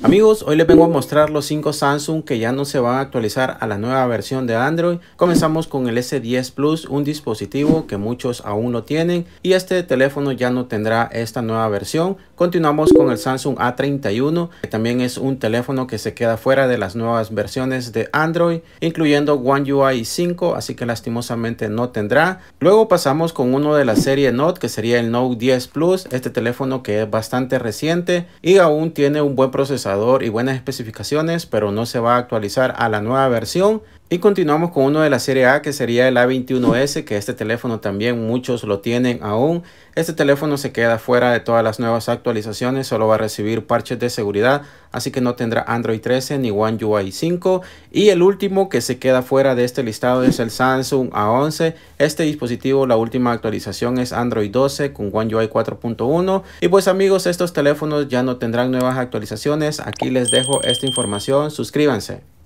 Amigos, hoy les vengo a mostrar los 5 Samsung que ya no se van a actualizar a la nueva versión de Android. Comenzamos con el S10 Plus, un dispositivo que muchos aún no tienen y este teléfono ya no tendrá esta nueva versión. Continuamos con el Samsung A31, que también es un teléfono que se queda fuera de las nuevas versiones de Android, incluyendo One UI 5, así que lastimosamente no tendrá. Luego pasamos con uno de la serie Note, que sería el Note 10 Plus, este teléfono que es bastante reciente y aún tiene un buen procesador y buenas especificaciones, pero no se va a actualizar a la nueva versión y continuamos con uno de la serie A que sería el A21S, que este teléfono también muchos lo tienen aún. Este teléfono se queda fuera de todas las nuevas actualizaciones, solo va a recibir parches de seguridad, así que no tendrá Android 13 ni One UI 5. Y el último que se queda fuera de este listado es el Samsung A11. Este dispositivo, la última actualización es Android 12 con One UI 4.1. Y pues amigos, estos teléfonos ya no tendrán nuevas actualizaciones. Aquí les dejo esta información, suscríbanse.